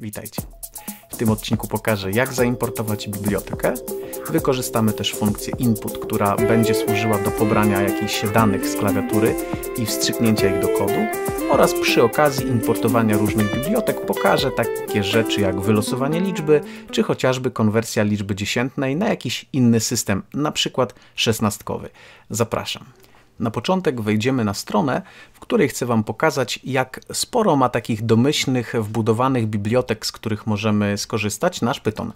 Witajcie. W tym odcinku pokażę, jak zaimportować bibliotekę. Wykorzystamy też funkcję input, która będzie służyła do pobrania jakichś danych z klawiatury i wstrzyknięcia ich do kodu oraz przy okazji importowania różnych bibliotek pokażę takie rzeczy jak wylosowanie liczby, czy chociażby konwersja liczby dziesiętnej na jakiś inny system, na przykład szesnastkowy. Zapraszam. Na początek wejdziemy na stronę, w której chcę Wam pokazać, jak sporo ma takich domyślnych, wbudowanych bibliotek, z których możemy skorzystać, nasz Python.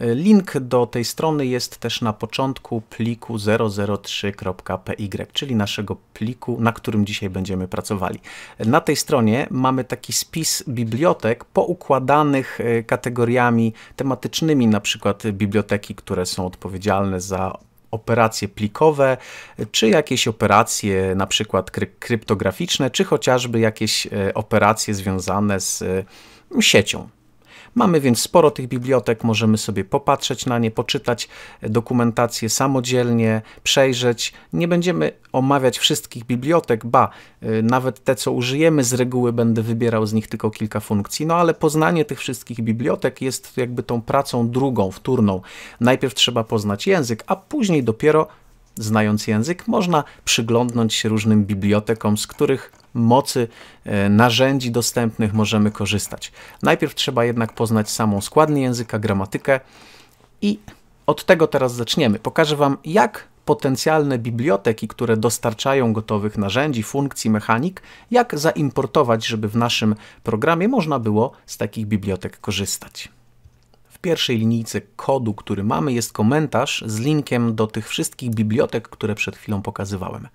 Link do tej strony jest też na początku pliku 003.py, y, czyli naszego pliku, na którym dzisiaj będziemy pracowali. Na tej stronie mamy taki spis bibliotek poukładanych e, kategoriami tematycznymi, na przykład biblioteki, które są odpowiedzialne za operacje plikowe, czy jakieś operacje na przykład kry kryptograficzne, czy chociażby jakieś e, operacje związane z e, siecią. Mamy więc sporo tych bibliotek, możemy sobie popatrzeć na nie, poczytać dokumentację samodzielnie, przejrzeć. Nie będziemy omawiać wszystkich bibliotek, ba, y, nawet te, co użyjemy, z reguły będę wybierał z nich tylko kilka funkcji, no ale poznanie tych wszystkich bibliotek jest jakby tą pracą drugą, wtórną. Najpierw trzeba poznać język, a później dopiero znając język, można przyglądnąć się różnym bibliotekom, z których mocy, e, narzędzi dostępnych możemy korzystać. Najpierw trzeba jednak poznać samą składnię języka, gramatykę i od tego teraz zaczniemy. Pokażę Wam, jak potencjalne biblioteki, które dostarczają gotowych narzędzi, funkcji, mechanik, jak zaimportować, żeby w naszym programie można było z takich bibliotek korzystać. W pierwszej linijce kodu, który mamy, jest komentarz z linkiem do tych wszystkich bibliotek, które przed chwilą pokazywałem.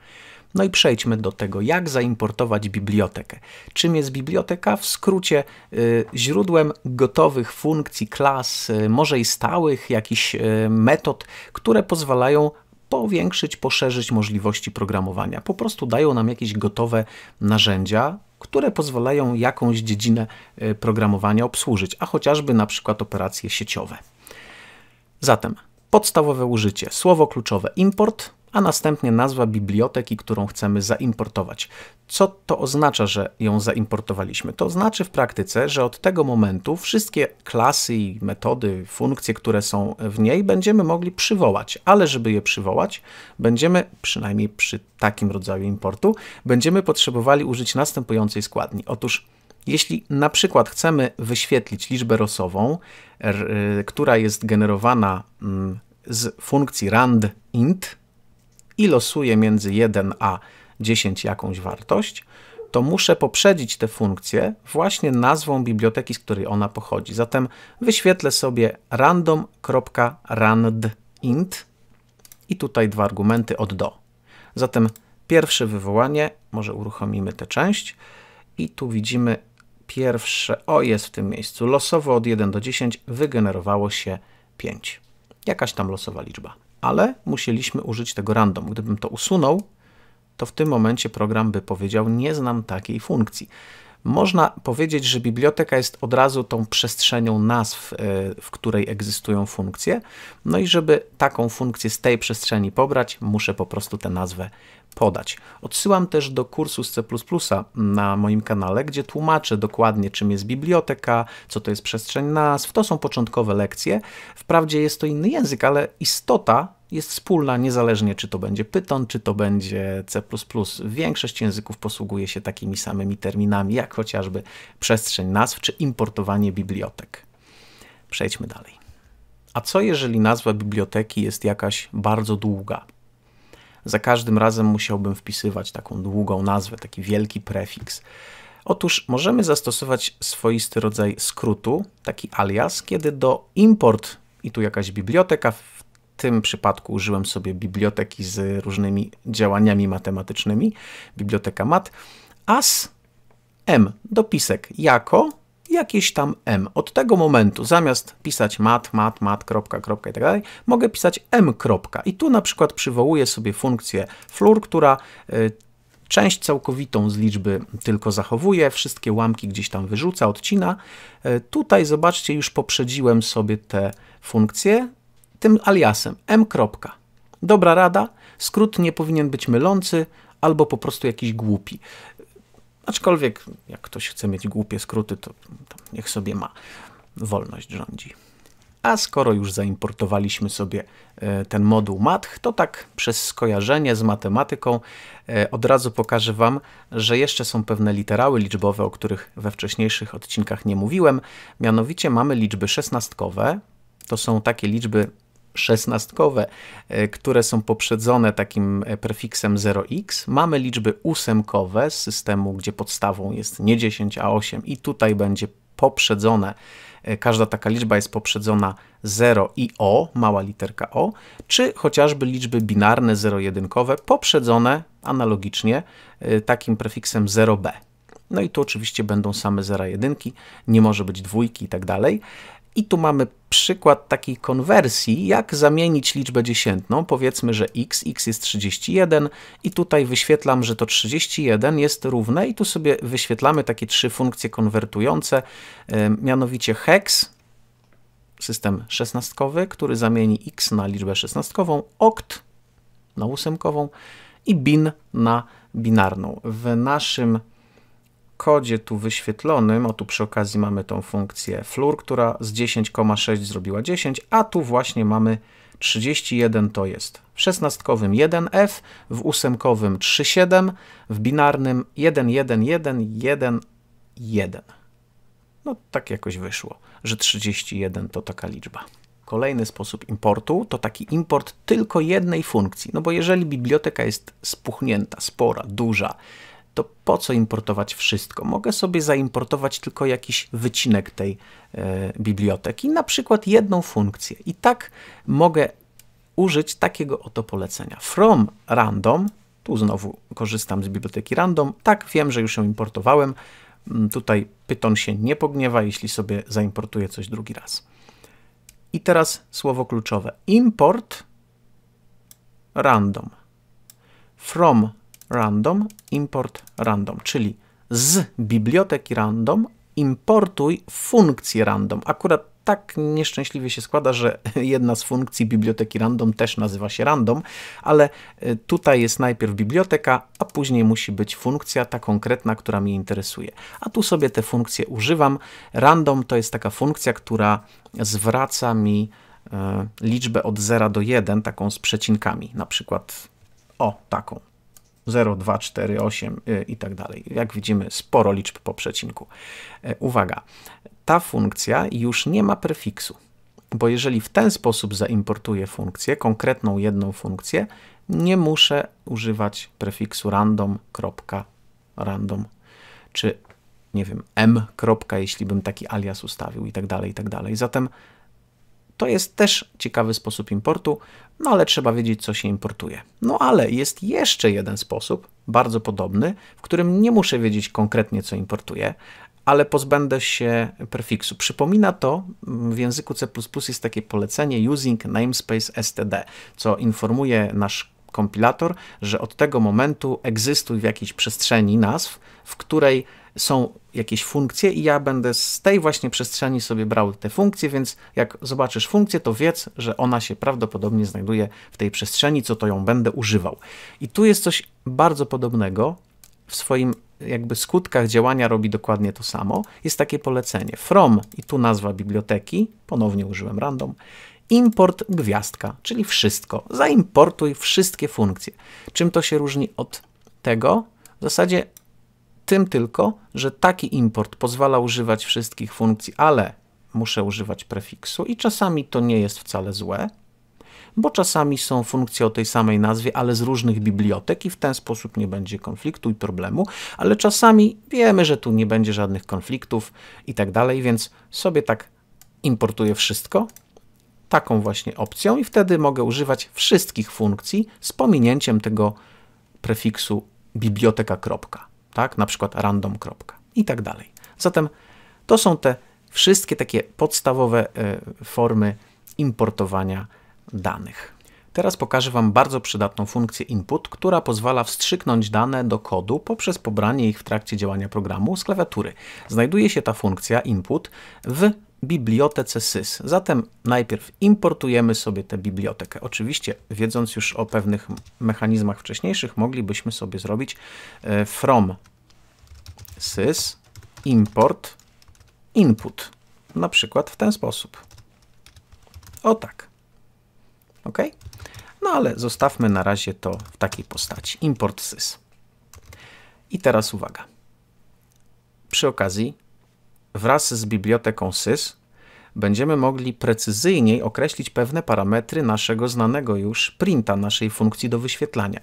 No i przejdźmy do tego, jak zaimportować bibliotekę. Czym jest biblioteka? W skrócie y, źródłem gotowych funkcji, klas, y, może i stałych, jakichś y, metod, które pozwalają powiększyć, poszerzyć możliwości programowania. Po prostu dają nam jakieś gotowe narzędzia, które pozwalają jakąś dziedzinę y, programowania obsłużyć, a chociażby na przykład operacje sieciowe. Zatem podstawowe użycie, słowo kluczowe import, a następnie nazwa biblioteki, którą chcemy zaimportować. Co to oznacza, że ją zaimportowaliśmy? To znaczy w praktyce, że od tego momentu wszystkie klasy i metody, funkcje, które są w niej, będziemy mogli przywołać, ale żeby je przywołać, będziemy, przynajmniej przy takim rodzaju importu, będziemy potrzebowali użyć następującej składni. Otóż jeśli na przykład chcemy wyświetlić liczbę rosową, y, która jest generowana mm, z funkcji rand int, i losuję między 1 a 10 jakąś wartość, to muszę poprzedzić tę funkcję właśnie nazwą biblioteki, z której ona pochodzi. Zatem wyświetlę sobie random.randint i tutaj dwa argumenty od do. Zatem pierwsze wywołanie, może uruchomimy tę część i tu widzimy pierwsze, o jest w tym miejscu, losowo od 1 do 10 wygenerowało się 5. Jakaś tam losowa liczba ale musieliśmy użyć tego random. Gdybym to usunął, to w tym momencie program by powiedział, nie znam takiej funkcji. Można powiedzieć, że biblioteka jest od razu tą przestrzenią nazw, e, w której egzystują funkcje. No i żeby taką funkcję z tej przestrzeni pobrać, muszę po prostu tę nazwę podać. Odsyłam też do kursu z C++ na moim kanale, gdzie tłumaczę dokładnie czym jest biblioteka, co to jest przestrzeń nazw, to są początkowe lekcje. Wprawdzie jest to inny język, ale istota jest wspólna, niezależnie czy to będzie Python, czy to będzie C++. Większość języków posługuje się takimi samymi terminami, jak chociażby przestrzeń nazw czy importowanie bibliotek. Przejdźmy dalej. A co jeżeli nazwa biblioteki jest jakaś bardzo długa? za każdym razem musiałbym wpisywać taką długą nazwę, taki wielki prefiks. Otóż możemy zastosować swoisty rodzaj skrótu, taki alias, kiedy do import i tu jakaś biblioteka, w tym przypadku użyłem sobie biblioteki z różnymi działaniami matematycznymi, biblioteka mat, as m, dopisek jako jakieś tam m. Od tego momentu zamiast pisać mat, mat, mat, kropka, kropka i tak dalej, mogę pisać m. Kropka. I tu na przykład przywołuję sobie funkcję flur, która y, część całkowitą z liczby tylko zachowuje, wszystkie łamki gdzieś tam wyrzuca, odcina. Y, tutaj zobaczcie, już poprzedziłem sobie te funkcje tym aliasem m. Kropka. Dobra rada, skrót nie powinien być mylący, albo po prostu jakiś głupi. Aczkolwiek, jak ktoś chce mieć głupie skróty, to, to niech sobie ma. Wolność rządzi. A skoro już zaimportowaliśmy sobie e, ten moduł Mat, to tak przez skojarzenie z matematyką e, od razu pokażę Wam, że jeszcze są pewne literały liczbowe, o których we wcześniejszych odcinkach nie mówiłem. Mianowicie mamy liczby szesnastkowe. To są takie liczby szesnastkowe, e, które są poprzedzone takim e, prefiksem 0x. Mamy liczby ósemkowe z systemu, gdzie podstawą jest nie 10, a 8 i tutaj będzie poprzedzone, e, każda taka liczba jest poprzedzona 0 i o, mała literka o, czy chociażby liczby binarne 0-jedynkowe poprzedzone analogicznie takim prefiksem 0b. No i tu oczywiście będą same zera jedynki, nie może być dwójki i tak dalej. I tu mamy przykład takiej konwersji, jak zamienić liczbę dziesiętną. Powiedzmy, że x, x jest 31 i tutaj wyświetlam, że to 31 jest równe i tu sobie wyświetlamy takie trzy funkcje konwertujące, e, mianowicie hex, system szesnastkowy, który zamieni x na liczbę szesnastkową, oct na ósemkową i bin na binarną. W naszym kodzie tu wyświetlonym, o tu przy okazji mamy tą funkcję flur, która z 10,6 zrobiła 10, a tu właśnie mamy 31 to jest w szesnastkowym 1F, w ósemkowym 3,7, w binarnym 1, No tak jakoś wyszło, że 31 to taka liczba. Kolejny sposób importu to taki import tylko jednej funkcji, no bo jeżeli biblioteka jest spuchnięta, spora, duża, to po co importować wszystko? Mogę sobie zaimportować tylko jakiś wycinek tej e, biblioteki, na przykład jedną funkcję. I tak mogę użyć takiego oto polecenia. From random, tu znowu korzystam z biblioteki random, tak wiem, że już ją importowałem. Mm, tutaj Python się nie pogniewa, jeśli sobie zaimportuję coś drugi raz. I teraz słowo kluczowe. Import random. From random import random, czyli z biblioteki random importuj funkcję random. Akurat tak nieszczęśliwie się składa, że jedna z funkcji biblioteki random też nazywa się random, ale y, tutaj jest najpierw biblioteka, a później musi być funkcja ta konkretna, która mnie interesuje. A tu sobie te funkcje używam. Random to jest taka funkcja, która zwraca mi y, liczbę od 0 do 1, taką z przecinkami, na przykład o taką. 0, 2, 4, 8 i tak dalej. Jak widzimy, sporo liczb po przecinku. E, uwaga, ta funkcja już nie ma prefiksu, bo jeżeli w ten sposób zaimportuję funkcję, konkretną jedną funkcję, nie muszę używać prefiksu random.random czy nie wiem, m, jeśli bym taki alias ustawił i tak dalej, i tak dalej. Zatem to jest też ciekawy sposób importu, no ale trzeba wiedzieć, co się importuje. No ale jest jeszcze jeden sposób, bardzo podobny, w którym nie muszę wiedzieć konkretnie, co importuję, ale pozbędę się prefiksu. Przypomina to, mm, w języku C++ jest takie polecenie using namespace std, co informuje nasz kompilator, że od tego momentu egzystuj w jakiejś przestrzeni nazw, w której są jakieś funkcje i ja będę z tej właśnie przestrzeni sobie brał te funkcje, więc jak zobaczysz funkcję, to wiedz, że ona się prawdopodobnie znajduje w tej przestrzeni, co to ją będę używał. I tu jest coś bardzo podobnego w swoim jakby skutkach działania robi dokładnie to samo. Jest takie polecenie from i tu nazwa biblioteki, ponownie użyłem random, import gwiazdka, czyli wszystko. Zaimportuj wszystkie funkcje. Czym to się różni od tego? W zasadzie tym tylko, że taki import pozwala używać wszystkich funkcji, ale muszę używać prefiksu i czasami to nie jest wcale złe, bo czasami są funkcje o tej samej nazwie, ale z różnych bibliotek i w ten sposób nie będzie konfliktu i problemu, ale czasami wiemy, że tu nie będzie żadnych konfliktów i tak dalej, więc sobie tak importuję wszystko taką właśnie opcją i wtedy mogę używać wszystkich funkcji z pominięciem tego prefiksu biblioteka. Kropka, tak? Na przykład random. Kropka, I tak dalej. Zatem to są te wszystkie takie podstawowe e, formy importowania danych. Teraz pokażę Wam bardzo przydatną funkcję input, która pozwala wstrzyknąć dane do kodu poprzez pobranie ich w trakcie działania programu z klawiatury. Znajduje się ta funkcja input w bibliotece sys. Zatem najpierw importujemy sobie tę bibliotekę. Oczywiście, wiedząc już o pewnych mechanizmach wcześniejszych, moglibyśmy sobie zrobić e, from sys import input. Na przykład w ten sposób. O tak. OK? No ale zostawmy na razie to w takiej postaci. Import sys. I teraz uwaga. Przy okazji wraz z biblioteką SYS y będziemy mogli precyzyjniej określić pewne parametry naszego znanego już printa, naszej funkcji do wyświetlania.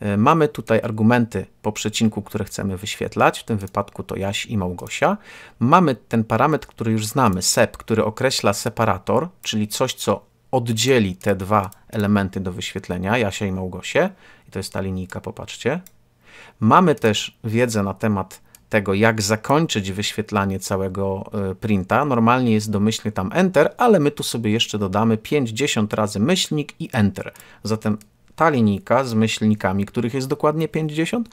E, mamy tutaj argumenty po przecinku, które chcemy wyświetlać, w tym wypadku to Jaś i Małgosia. Mamy ten parametr, który już znamy, sep, który określa separator, czyli coś, co oddzieli te dwa elementy do wyświetlenia, Jasia i Małgosie. I to jest ta linijka, popatrzcie. Mamy też wiedzę na temat tego, jak zakończyć wyświetlanie całego e, printa. Normalnie jest domyślnie tam Enter, ale my tu sobie jeszcze dodamy 50 razy myślnik i Enter. Zatem ta linijka z myślnikami, których jest dokładnie 50,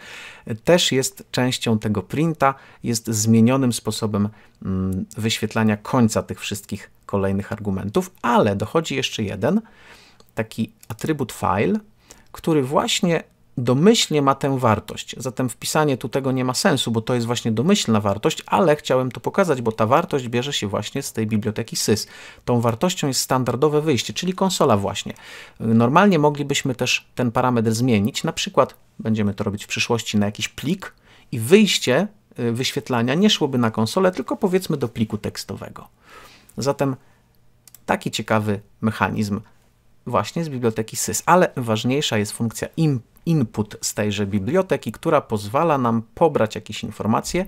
e, też jest częścią tego printa, jest zmienionym sposobem mm, wyświetlania końca tych wszystkich kolejnych argumentów, ale dochodzi jeszcze jeden taki atrybut file, który właśnie domyślnie ma tę wartość. Zatem wpisanie tu tego nie ma sensu, bo to jest właśnie domyślna wartość, ale chciałem to pokazać, bo ta wartość bierze się właśnie z tej biblioteki sys. Tą wartością jest standardowe wyjście, czyli konsola właśnie. Normalnie moglibyśmy też ten parametr zmienić, na przykład będziemy to robić w przyszłości na jakiś plik i wyjście y, wyświetlania nie szłoby na konsolę, tylko powiedzmy do pliku tekstowego. Zatem taki ciekawy mechanizm właśnie z biblioteki sys, ale ważniejsza jest funkcja input input z tejże biblioteki, która pozwala nam pobrać jakieś informacje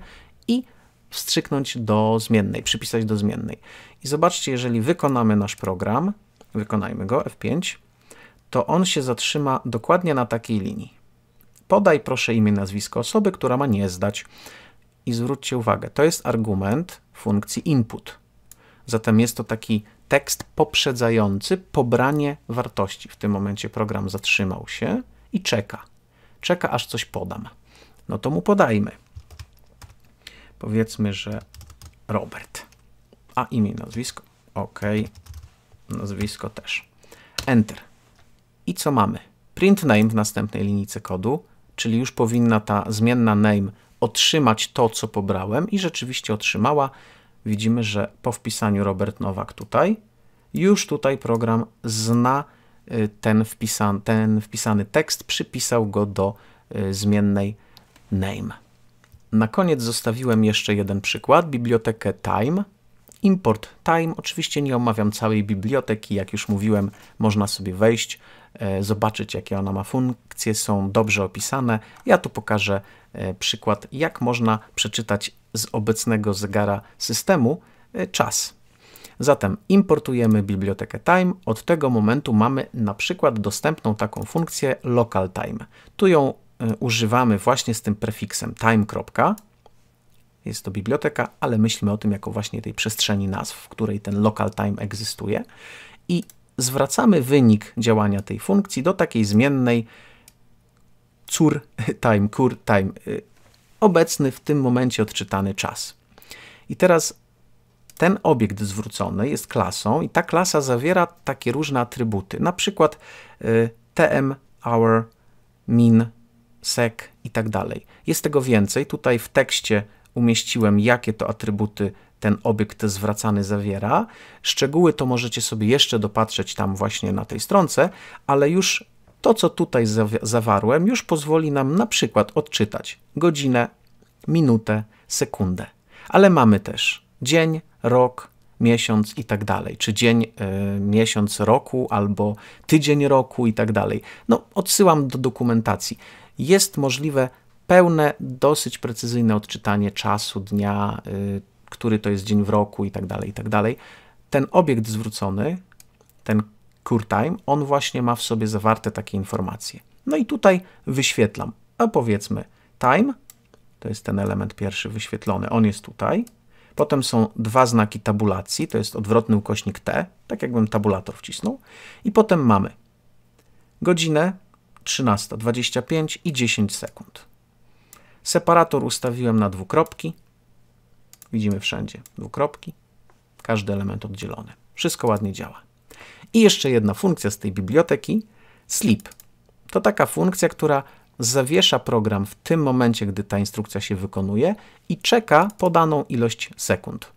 i wstrzyknąć do zmiennej, przypisać do zmiennej. I zobaczcie, jeżeli wykonamy nasz program, wykonajmy go, F5, to on się zatrzyma dokładnie na takiej linii. Podaj proszę imię, nazwisko osoby, która ma nie zdać. I zwróćcie uwagę, to jest argument funkcji input. Zatem jest to taki tekst poprzedzający pobranie wartości. W tym momencie program zatrzymał się, i czeka. Czeka, aż coś podam. No to mu podajmy. Powiedzmy, że Robert. A imię, nazwisko. OK. Nazwisko też. Enter. I co mamy? Print name w następnej linijce kodu, czyli już powinna ta zmienna name otrzymać to, co pobrałem i rzeczywiście otrzymała. Widzimy, że po wpisaniu Robert Nowak tutaj, już tutaj program zna Y, ten, wpisan, ten wpisany tekst, przypisał go do y, zmiennej name. Na koniec zostawiłem jeszcze jeden przykład, bibliotekę time. Import time, oczywiście nie omawiam całej biblioteki, jak już mówiłem, można sobie wejść, e, zobaczyć jakie ona ma funkcje, są dobrze opisane. Ja tu pokażę e, przykład, jak można przeczytać z obecnego zegara systemu e, czas. Zatem importujemy bibliotekę time. Od tego momentu mamy na przykład dostępną taką funkcję local time. Tu ją e, używamy właśnie z tym prefiksem time. Jest to biblioteka, ale myślimy o tym jako właśnie tej przestrzeni nazw, w której ten local time egzystuje. I zwracamy wynik działania tej funkcji do takiej zmiennej cur time, cur time, y, obecny w tym momencie odczytany czas. I teraz ten obiekt zwrócony jest klasą i ta klasa zawiera takie różne atrybuty, na przykład y, tm, hour, min, sec i tak dalej. Jest tego więcej. Tutaj w tekście umieściłem, jakie to atrybuty ten obiekt zwracany zawiera. Szczegóły to możecie sobie jeszcze dopatrzeć tam właśnie na tej stronce, ale już to, co tutaj zawarłem, już pozwoli nam na przykład odczytać godzinę, minutę, sekundę. Ale mamy też dzień, rok, miesiąc i tak dalej, czy dzień, y, miesiąc roku albo tydzień roku i tak dalej. No, odsyłam do dokumentacji. Jest możliwe pełne, dosyć precyzyjne odczytanie czasu, dnia, y, który to jest dzień w roku i tak dalej, i tak dalej. Ten obiekt zwrócony, ten CoreTime, on właśnie ma w sobie zawarte takie informacje. No i tutaj wyświetlam, a no, powiedzmy time, to jest ten element pierwszy wyświetlony, on jest tutaj, Potem są dwa znaki tabulacji, to jest odwrotny ukośnik T, tak jakbym tabulator wcisnął. I potem mamy godzinę 13.25 i 10 sekund. Separator ustawiłem na dwukropki. Widzimy wszędzie dwukropki. Każdy element oddzielony. Wszystko ładnie działa. I jeszcze jedna funkcja z tej biblioteki, sleep. To taka funkcja, która zawiesza program w tym momencie, gdy ta instrukcja się wykonuje i czeka podaną ilość sekund.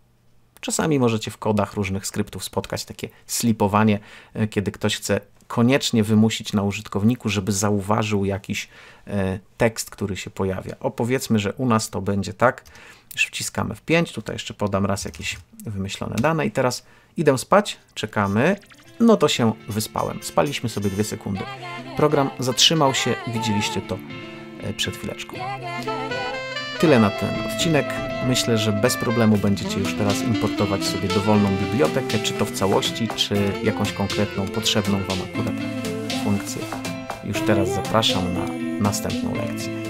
Czasami możecie w kodach różnych skryptów spotkać takie slipowanie, e, kiedy ktoś chce koniecznie wymusić na użytkowniku, żeby zauważył jakiś e, tekst, który się pojawia. O powiedzmy, że u nas to będzie tak, już wciskamy w 5, tutaj jeszcze podam raz jakieś wymyślone dane i teraz idę spać, czekamy no to się wyspałem. Spaliśmy sobie dwie sekundy. Program zatrzymał się, widzieliście to e, przed chwileczką. Tyle na ten odcinek. Myślę, że bez problemu będziecie już teraz importować sobie dowolną bibliotekę, czy to w całości, czy jakąś konkretną, potrzebną Wam akurat funkcję. Już teraz zapraszam na następną lekcję.